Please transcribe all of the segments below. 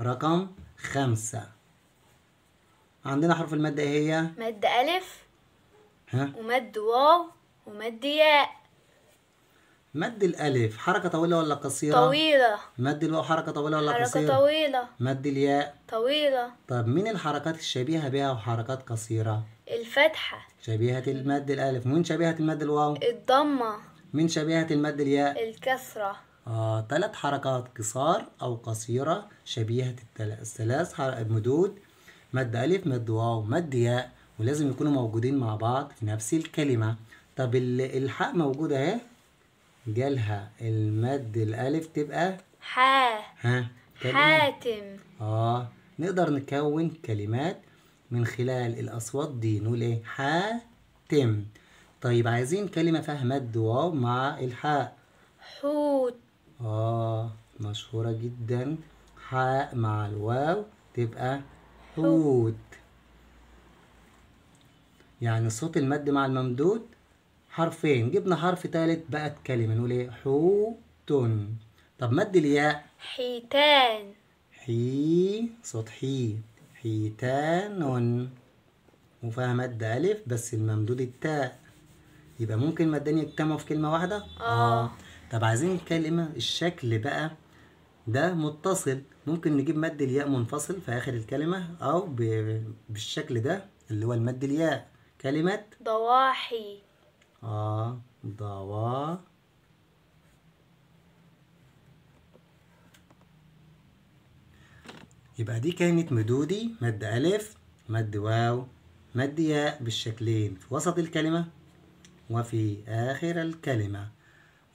رقم خمسة عندنا حروف المادة ايه هي؟ مد ألف ها؟ ومد واو ومد ياء مد الألف حركة طويلة ولا قصيرة؟ طويلة مد الواو حركة طويلة ولا حركة قصيرة؟ حركة طويلة مد الياء طويلة طب مين الحركات الشبيهة بها وحركات قصيرة؟ الفتحة شبيهة المد الألف مين شبيهة المد الواو؟ الضمة مين شبيهة المد الياء؟ الكسرة آه حركات قصار أو قصيرة شبيهة الثلاث مدود مد ألف مد واو مد ياء ولازم يكونوا موجودين مع بعض في نفس الكلمة طب الحاء موجودة اهي جالها المد الألف تبقى حا ها حاتم اه نقدر نكون كلمات من خلال الأصوات دي نقول ايه حاتم طيب عايزين كلمة فيها مد واو مع الحاء حوت آه مشهورة جدا حاء مع الواو تبقى حوت يعني صوت المد مع الممدود حرفين جبنا حرف تالت بقت كلمة نقول ايه حوت طب مد الياء حيتان حي صوت حي حيتان وفيها مد ألف بس الممدود التاء يبقى ممكن مدين يجتمعوا في كلمة واحدة؟ آه, آه. طب عايزين الكلمة الشكل بقى ده متصل ممكن نجيب مد الياء منفصل في آخر الكلمة أو بالشكل ده اللي هو المد الياء كلمة ضواحي آه ضوا يبقى دي كانت مدودي مد ألف مد واو مد ياء بالشكلين في وسط الكلمة وفي آخر الكلمة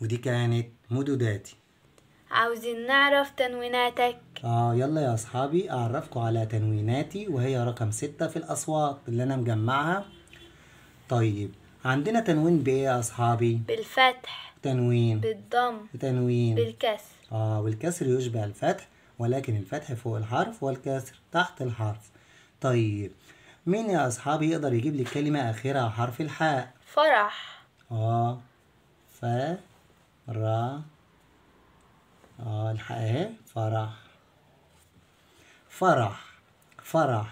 ودي كانت مدوداتي عاوزين نعرف تنويناتك اه يلا يا اصحابي اعرفكم على تنويناتي وهي رقم ستة في الاصوات اللي انا مجمعها طيب عندنا تنوين بايه يا اصحابي بالفتح تنوين بالضم تنوين بالكسر اه والكسر يشبه الفتح ولكن الفتح فوق الحرف والكسر تحت الحرف طيب مين يا اصحابي يقدر يجيب لي كلمه اخرها حرف الحاء فرح اه ف را آه إيه؟ اهي فرح فرح فرح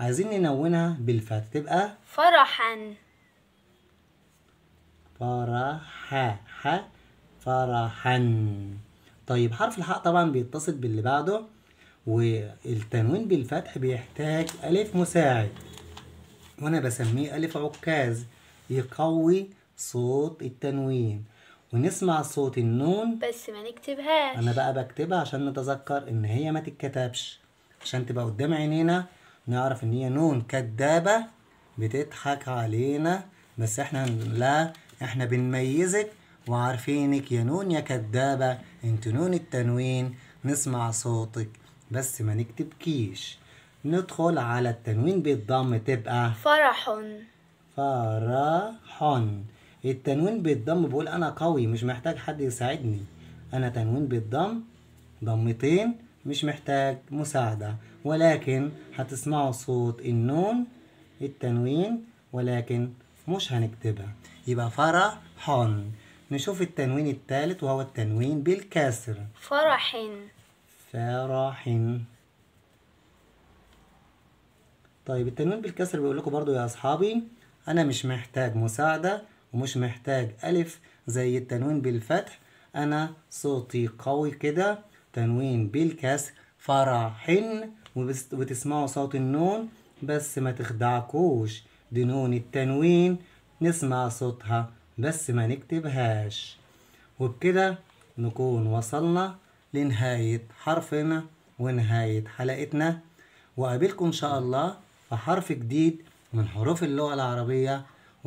عايزين ننونها بالفتح تبقى فرحا فرح ح فرحا طيب حرف الحاء طبعا بيتصل باللي بعده والتنوين بالفتح بيحتاج ألف مساعد وأنا بسميه ألف عكاز يقوي صوت التنوين ونسمع صوت النون بس ما نكتبهاش انا بقى بكتبها عشان نتذكر ان هي ما تتكتبش عشان تبقى قدام عينينا نعرف ان هي نون كدابة بتضحك علينا بس احنا لا احنا بنميزك وعارفينك يا نون يا كدابة انت نون التنوين نسمع صوتك بس ما نكتبكيش ندخل على التنوين بالضم تبقى فرح فرح التنوين بالضم بقول انا قوي مش محتاج حد يساعدني انا تنوين بالضم ضمتين مش محتاج مساعدة ولكن هتسمعوا صوت النون التنوين ولكن مش هنكتبها يبقى فرحن نشوف التنوين الثالث وهو التنوين بالكسر فرح فرح طيب التنوين بالكسر بيقول لكم برضو يا اصحابي انا مش محتاج مساعده ومش محتاج ألف زي التنوين بالفتح أنا صوتي قوي كده تنوين بالكسر فرحن وتسمعوا صوت النون بس ما تخدعكوش دي نون التنوين نسمع صوتها بس ما نكتبهاش وبكده نكون وصلنا لنهاية حرفنا ونهاية حلقتنا وقابلكم إن شاء الله في حرف جديد من حروف اللغة العربية